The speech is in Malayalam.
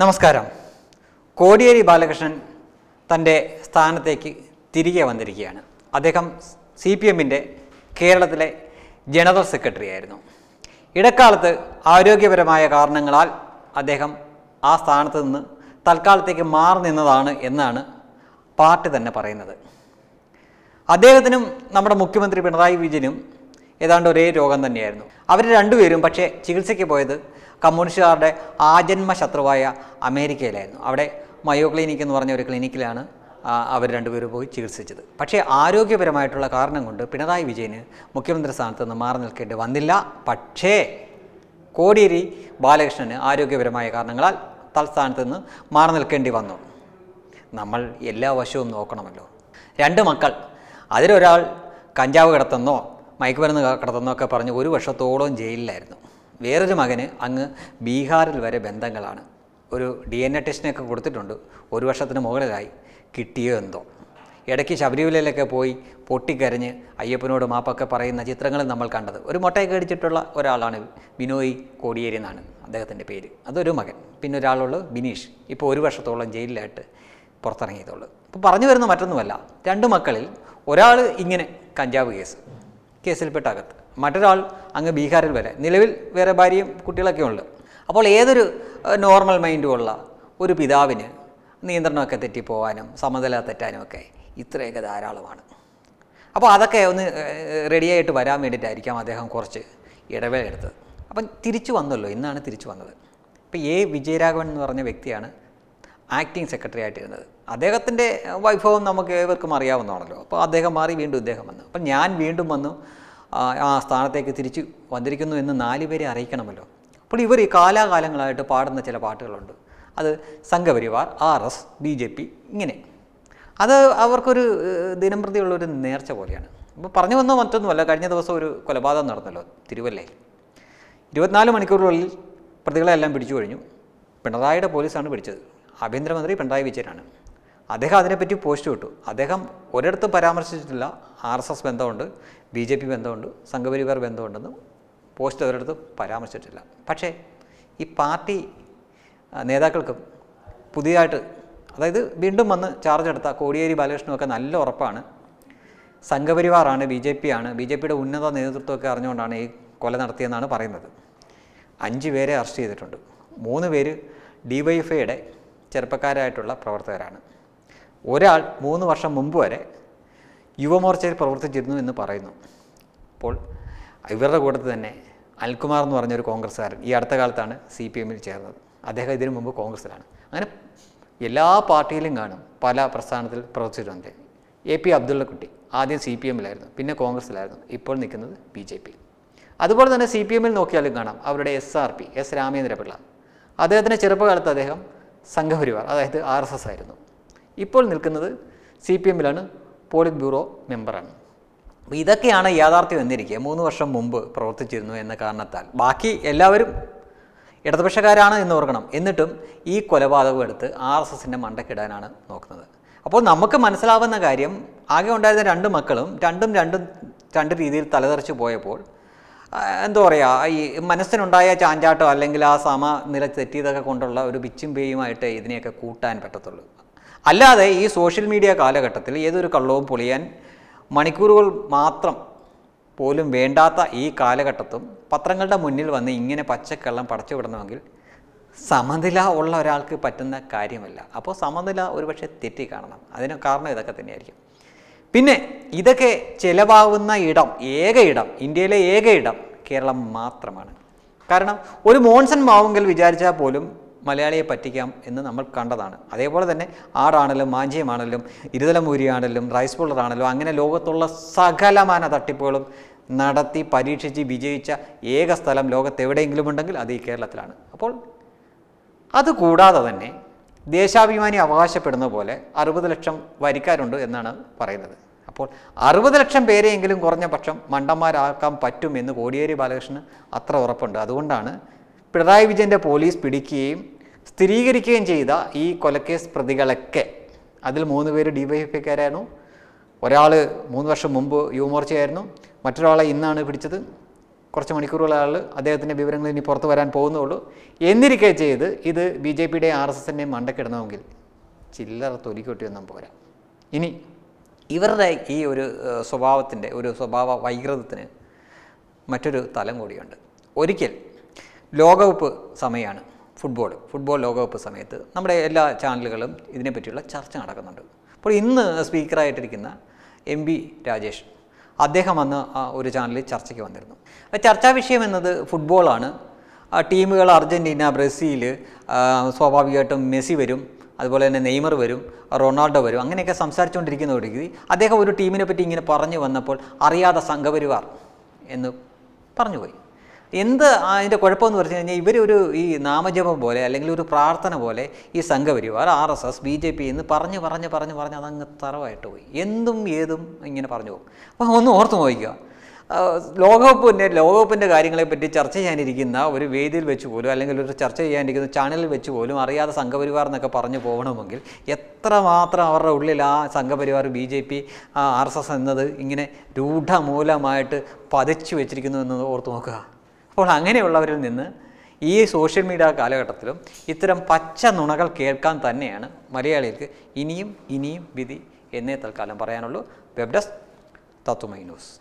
നമസ്കാരം കോടിയേരി ബാലകൃഷ്ണൻ തൻ്റെ സ്ഥാനത്തേക്ക് തിരികെ വന്നിരിക്കുകയാണ് അദ്ദേഹം സി പി എമ്മിൻ്റെ കേരളത്തിലെ ജനറൽ സെക്രട്ടറി ആയിരുന്നു ഇടക്കാലത്ത് ആരോഗ്യപരമായ കാരണങ്ങളാൽ അദ്ദേഹം ആ സ്ഥാനത്ത് നിന്ന് തൽക്കാലത്തേക്ക് മാറി നിന്നതാണ് എന്നാണ് പാർട്ടി തന്നെ പറയുന്നത് അദ്ദേഹത്തിനും നമ്മുടെ മുഖ്യമന്ത്രി പിണറായി വിജയനും ഏതാണ്ട് ഒരേ രോഗം തന്നെയായിരുന്നു അവർ രണ്ടുപേരും പക്ഷേ ചികിത്സയ്ക്ക് പോയത് കമ്മ്യൂണിസ്റ്റുകാരുടെ ആജന്മ ശത്രുവായ അമേരിക്കയിലായിരുന്നു അവിടെ മയോ ക്ലിനിക് എന്ന് പറഞ്ഞ ഒരു ക്ലിനിക്കിലാണ് അവർ രണ്ടുപേരും പോയി ചികിത്സിച്ചത് പക്ഷേ ആരോഗ്യപരമായിട്ടുള്ള കാരണം കൊണ്ട് പിണറായി വിജയന് മുഖ്യമന്ത്രി സ്ഥാനത്ത് നിന്ന് മാറി നിൽക്കേണ്ടി വന്നില്ല പക്ഷേ കോടിയേരി ബാലകൃഷ്ണന് ആരോഗ്യപരമായ കാരണങ്ങളാൽ തൽസ്ഥാനത്ത് നിന്ന് മാറി നിൽക്കേണ്ടി വന്നു നമ്മൾ എല്ലാ വശവും നോക്കണമല്ലോ രണ്ട് മക്കൾ അതിലൊരാൾ കഞ്ചാവ് കിടത്തുന്നോ മയക്കുമരുന്ന് കിടത്തുന്നോ ഒക്കെ പറഞ്ഞ് ഒരു വർഷത്തോളം ജയിലിലായിരുന്നു വേറൊരു മകന് അങ്ങ് ബീഹാറിൽ വരെ ബന്ധങ്ങളാണ് ഒരു ഡി എൻ എ ടെസ്റ്റിനൊക്കെ കൊടുത്തിട്ടുണ്ട് ഒരു വർഷത്തിന് മുകളിലായി കിട്ടിയോ എന്തോ ഇടയ്ക്ക് ശബരിമലയിലൊക്കെ പോയി പൊട്ടിക്കരഞ്ഞ് അയ്യപ്പനോട് മാപ്പൊക്കെ പറയുന്ന ചിത്രങ്ങൾ നമ്മൾ കണ്ടത് ഒരു മുട്ടയൊക്കെ അടിച്ചിട്ടുള്ള ഒരാളാണ് ബിനോയ് കോടിയേരി എന്നാണ് അദ്ദേഹത്തിൻ്റെ പേര് അതൊരു മകൻ പിന്നെ ഒരാളുള്ളത് ബിനീഷ് ഇപ്പോൾ ഒരു വർഷത്തോളം ജയിലിലായിട്ട് പുറത്തിറങ്ങിയതുള്ളു അപ്പോൾ പറഞ്ഞു വരുന്ന മറ്റൊന്നുമല്ല രണ്ട് മക്കളിൽ ഒരാൾ ഇങ്ങനെ കഞ്ചാവ് കേസ് കേസിൽപ്പെട്ട അകത്ത് മറ്റൊരാൾ അങ്ങ് ബീഹാറിൽ വരെ നിലവിൽ വേറെ ഭാര്യയും കുട്ടികളൊക്കെ ഉണ്ട് അപ്പോൾ ഏതൊരു നോർമൽ മൈൻഡുമുള്ള ഒരു പിതാവിന് നിയന്ത്രണമൊക്കെ തെറ്റിപ്പോവാനും സമനില തെറ്റാനും ഒക്കെ ഇത്രയൊക്കെ ധാരാളമാണ് അപ്പോൾ അതൊക്കെ ഒന്ന് റെഡിയായിട്ട് വരാൻ വേണ്ടിയിട്ടായിരിക്കാം അദ്ദേഹം കുറച്ച് ഇടവേള എടുത്തത് അപ്പം തിരിച്ചു വന്നല്ലോ ഇന്നാണ് തിരിച്ചു വന്നത് ഇപ്പോൾ എ വിജയരാഘവൻ എന്ന് പറഞ്ഞ വ്യക്തിയാണ് ആക്ടിങ് സെക്രട്ടറി ആയിട്ടിരുന്നത് അദ്ദേഹത്തിൻ്റെ വൈഭവം നമുക്ക് ഏവർക്കും അറിയാവുന്നതാണല്ലോ അപ്പോൾ അദ്ദേഹം മാറി വീണ്ടും ഇദ്ദേഹം വന്നു അപ്പം ഞാൻ വീണ്ടും വന്നു ആ സ്ഥാനത്തേക്ക് തിരിച്ചു വന്നിരിക്കുന്നു എന്ന് നാലുപേരെ അറിയിക്കണമല്ലോ അപ്പോൾ ഇവർ ഈ കാലാകാലങ്ങളായിട്ട് പാടുന്ന ചില പാട്ടുകളുണ്ട് അത് Sangh Parivar R S B J P ഇങ്ങനെ അത് അവർക്കൊരു ദിനംപ്രതിയുള്ളൊരു നേർച്ച പോലെയാണ് അപ്പോൾ പറഞ്ഞു വന്നോ മറ്റൊന്നുമല്ല കഴിഞ്ഞ ദിവസം ഒരു കൊലപാതകം നടന്നല്ലോ തിരുവല്ലയിൽ ഇരുപത്തിനാല് മണിക്കൂറുകളിൽ പ്രതികളെല്ലാം പിടിച്ചു കഴിഞ്ഞു പിണറായിയുടെ പോലീസാണ് പിടിച്ചത് ആഭ്യന്തരമന്ത്രി പിണറായി വിജയനാണ് അദ്ദേഹം അതിനെപ്പറ്റി പോസ്റ്റ് വിട്ടു അദ്ദേഹം ഒരിടത്തും പരാമർശിച്ചിട്ടില്ല ആർ എസ് എസ് ബന്ധമുണ്ട് ബി ജെ പി ബന്ധമുണ്ട് സംഘപരിവാർ ബന്ധമുണ്ടെന്ന് പോസ്റ്റ് ഒരിടത്ത് പരാമർശിച്ചിട്ടില്ല പക്ഷേ ഈ പാർട്ടി നേതാക്കൾക്കും പുതിയതായിട്ട് അതായത് വീണ്ടും വന്ന് ചാർജ് എടുത്ത കോടിയേരി ബാലകൃഷ്ണനൊക്കെ നല്ല ഉറപ്പാണ് സംഘപരിവാറാണ് ബി ജെ പി ആണ് ബി ജെ പിയുടെ ഉന്നത നേതൃത്വമൊക്കെ അറിഞ്ഞുകൊണ്ടാണ് ഈ കൊല നടത്തിയെന്നാണ് പറയുന്നത് അഞ്ച് പേരെ അറസ്റ്റ് ചെയ്തിട്ടുണ്ട് മൂന്ന് പേര് ഡി വൈ ചെറുപ്പക്കാരായിട്ടുള്ള പ്രവർത്തകരാണ് ഒരാൾ മൂന്ന് വർഷം മുമ്പ് വരെ യുവമോർച്ചയിൽ പ്രവർത്തിച്ചിരുന്നു എന്ന് പറയുന്നു അപ്പോൾ ഇവരുടെ കൂട്ടത്തിൽ തന്നെ അൽകുമാർ എന്ന് പറഞ്ഞൊരു കോൺഗ്രസ്സുകാരൻ ഈ അടുത്ത കാലത്താണ് സി പി എമ്മിൽ ചേർന്നത് അദ്ദേഹം ഇതിനു മുമ്പ് കോൺഗ്രസ്സിലാണ് അങ്ങനെ എല്ലാ പാർട്ടിയിലും കാണും പല പ്രസ്ഥാനത്തിൽ പ്രവർത്തിച്ചിട്ടുണ്ട് എ പി കുട്ടി ആദ്യം സി പി എമ്മിലായിരുന്നു പിന്നെ കോൺഗ്രസ്സിലായിരുന്നു ഇപ്പോൾ നിൽക്കുന്നത് ബി ജെ പി അതുപോലെ തന്നെ സി പി എമ്മിൽ നോക്കിയാലും കാണാം അവരുടെ S R P S Ramendra Pillai അദ്ദേഹത്തിൻ്റെ ചെറുപ്പകാലത്ത് അദ്ദേഹം സംഘപരിവാർ അതായത് ആർ എസ് എസ് ആയിരുന്നു ഇപ്പോൾ നിൽക്കുന്നത് സി പി എമ്മിലാണ് പോളിറ്റ് ബ്യൂറോ മെമ്പറാണ് അപ്പോൾ ഇതൊക്കെയാണ് യാഥാർത്ഥ്യം എന്നിരിക്കുക മൂന്ന് വർഷം മുമ്പ് പ്രവർത്തിച്ചിരുന്നു എന്ന കാരണത്താൽ ബാക്കി എല്ലാവരും ഇടതുപക്ഷക്കാരാണ് എന്ന് ഓർക്കണം എന്നിട്ടും ഈ കൊലപാതകം എടുത്ത് ആർ എസ് എസിൻ്റെ മണ്ടക്കിടാനാണ് നോക്കുന്നത് അപ്പോൾ നമുക്ക് മനസ്സിലാവുന്ന കാര്യം ആകെ ഉണ്ടായിരുന്ന രണ്ട് മക്കളും രണ്ടും രണ്ടും രണ്ട് രീതിയിൽ തലതെറിച്ച് പോയപ്പോൾ എന്താ പറയുക ഈ മനസ്സിനുണ്ടായ ചാഞ്ചാട്ടോ അല്ലെങ്കിൽ ആ സമ നില തെറ്റിയതൊക്കെ കൊണ്ടുള്ള ഒരു ബിച്ചും പേയുമായിട്ട് ഇതിനെയൊക്കെ കൂട്ടാൻ പറ്റത്തുള്ളൂ അല്ലാതെ ഈ സോഷ്യൽ മീഡിയ കാലഘട്ടത്തിൽ ഏതൊരു കള്ളവും പൊളിയാൻ മണിക്കൂറുകൾ മാത്രം പോലും വേണ്ടാത്ത ഈ കാലഘട്ടത്തും പത്രങ്ങളുടെ മുന്നിൽ വന്ന് ഇങ്ങനെ പച്ചക്കള്ളം പടച്ചു വിടണമെങ്കിൽ സമനില ഉള്ള ഒരാൾക്ക് പറ്റുന്ന കാര്യമല്ല അപ്പോൾ സമനില ഒരുപക്ഷെ തെറ്റി കാണണം അതിന് കാരണം ഇതൊക്കെ തന്നെയായിരിക്കും പിന്നെ ഇതൊക്കെ ചിലവാകുന്ന ഇടം ഏക ഇടം ഇന്ത്യയിലെ ഏക ഇടം കേരളം മാത്രമാണ് കാരണം ഒരു മോൺസൺ മാവുങ്കൽ വിചാരിച്ചാൽ പോലും മലയാളിയെ പറ്റിക്കാം എന്ന് നമ്മൾ കണ്ടതാണ് അതേപോലെ തന്നെ ആടാണെങ്കിലും മാഞ്ചിയമാണെങ്കിലും ഇരുതലമൂരിയാണെങ്കിലും റൈസ് ബോളറാണെങ്കിലും അങ്ങനെ ലോകത്തുള്ള സകലമാന തട്ടിപ്പുകളും നടത്തി പരീക്ഷിച്ച് വിജയിച്ച ഏക സ്ഥലം ലോകത്തെവിടെയെങ്കിലും ഉണ്ടെങ്കിൽ അത് ഈ കേരളത്തിലാണ് അപ്പോൾ അതുകൂടാതെ തന്നെ ദേശാഭിമാനി അവകാശപ്പെടുന്ന പോലെ അറുപത് ലക്ഷം വരിക്കാരുണ്ട് എന്നാണ് പറയുന്നത് അപ്പോൾ അറുപത് ലക്ഷം പേരെയെങ്കിലും കുറഞ്ഞ പക്ഷം മണ്ടന്മാരാക്കാൻ പറ്റുമെന്ന് കോടിയേരി ബാലകൃഷ്ണന് അത്ര ഉറപ്പുണ്ട് അതുകൊണ്ടാണ് പിണറായി വിജയൻ്റെ പോലീസ് പിടിക്കുകയും സ്ഥിരീകരിക്കുകയും ചെയ്ത ഈ കൊലക്കേസ് പ്രതികളൊക്കെ അതിൽ മൂന്ന് പേര് ഡിവൈഎഫ്ഐക്കാരായിരുന്നു ഒരാൾ മൂന്ന് വർഷം മുമ്പ് യുവമോർച്ചയായിരുന്നു മറ്റൊരാളെ ഇന്നാണ് പിടിച്ചത് കുറച്ച് മണിക്കൂറുകളാൾ അദ്ദേഹത്തിൻ്റെ വിവരങ്ങൾ ഇനി പുറത്തു വരാൻ പോകുന്നുള്ളൂ എന്നിരിക്കെ ചെയ്ത് ഇത് ബി ജെ പിയുടെ ആർ എസ് എസിൻ്റെയും മണ്ടക്കിടണമെങ്കിൽ ചില്ലറ തൊലിക്കൊട്ടിയൊന്നും പോരാ ഇനി ഇവരുടെ ഈ ഒരു സ്വഭാവത്തിൻ്റെ ഒരു സ്വഭാവ വൈകൃതത്തിന് മറ്റൊരു തലം കൂടിയുണ്ട് ഒരിക്കൽ ലോകകപ്പ് സമയമാണ് ഫുട്ബോൾ ഫുട്ബോൾ ലോകകപ്പ് സമയത്ത് നമ്മുടെ എല്ലാ ചാനലുകളും ഇതിനെപ്പറ്റിയുള്ള ചർച്ച നടക്കുന്നുണ്ട് അപ്പോൾ ഇന്ന് സ്പീക്കറായിട്ടിരിക്കുന്ന എം ബി രാജേഷ് അദ്ദേഹം അന്ന് ഒരു ചാനലിൽ ചർച്ചയ്ക്ക് വന്നിരുന്നു ചർച്ചാ വിഷയം എന്നത് ഫുട്ബോളാണ് ടീമുകൾ അർജൻറ്റീന ബ്രസീൽ സ്വാഭാവികമായിട്ടും മെസ്സി വരും അതുപോലെ തന്നെ നെയ്മർ വരും റൊണാൾഡോ വരും അങ്ങനെയൊക്കെ സംസാരിച്ചുകൊണ്ടിരിക്കുന്ന ഒരു രീതി അദ്ദേഹം ഒരു ടീമിനെ പറ്റി ഇങ്ങനെ പറഞ്ഞു വന്നപ്പോൾ അറിയാതെ സംഘപരിവാർ എന്ന് പറഞ്ഞുപോയി എന്ത് അതിൻ്റെ കുഴപ്പമെന്ന് പറഞ്ഞു കഴിഞ്ഞാൽ ഇവരൊരു ഈ നാമജപം പോലെ അല്ലെങ്കിൽ ഒരു പ്രാർത്ഥന പോലെ ഈ Sangh Parivar R S S B J P എന്ന് പറഞ്ഞ് പറഞ്ഞ് പറഞ്ഞ് പറഞ്ഞ് അതങ്ങ് തറവായിട്ട് പോയി എന്തും ഏതും ഇങ്ങനെ പറഞ്ഞു പോകും അപ്പോൾ ഒന്ന് ഓർത്ത് നോക്കുക ലോകകപ്പിൻ്റെ ലോകകപ്പിൻ്റെ കാര്യങ്ങളെപ്പറ്റി ചർച്ച ചെയ്യാനിരിക്കുന്ന ഒരു വേദിയിൽ വെച്ച് പോലും അല്ലെങ്കിൽ ഒരു ചർച്ച ചെയ്യാനിരിക്കുന്ന ചാനലിൽ വെച്ച് പോലും അറിയാതെ സംഘപരിവാർ എന്നൊക്കെ പറഞ്ഞു പോകണമെങ്കിൽ എത്രമാത്രം അവരുടെ ഉള്ളിൽ ആ Sangh Parivar B J P R S S എന്നത് ഇങ്ങനെ രൂഢമൂലമായിട്ട് പതിച്ചു വെച്ചിരിക്കുന്നു എന്ന് ഓർത്ത് നോക്കുക അപ്പോൾ അങ്ങനെയുള്ളവരിൽ നിന്ന് ഈ സോഷ്യൽ മീഡിയ കാലഘട്ടത്തിലും ഇത്തരം പച്ച നുണകൾ കേൾക്കാൻ തന്നെയാണ് മലയാളികൾക്ക് ഇനിയും ഇനിയും വിധി എന്നേ തൽക്കാലം പറയാനുള്ളൂ വെബ് ഡെസ്ക് തത്തുമൈ ന്യൂസ്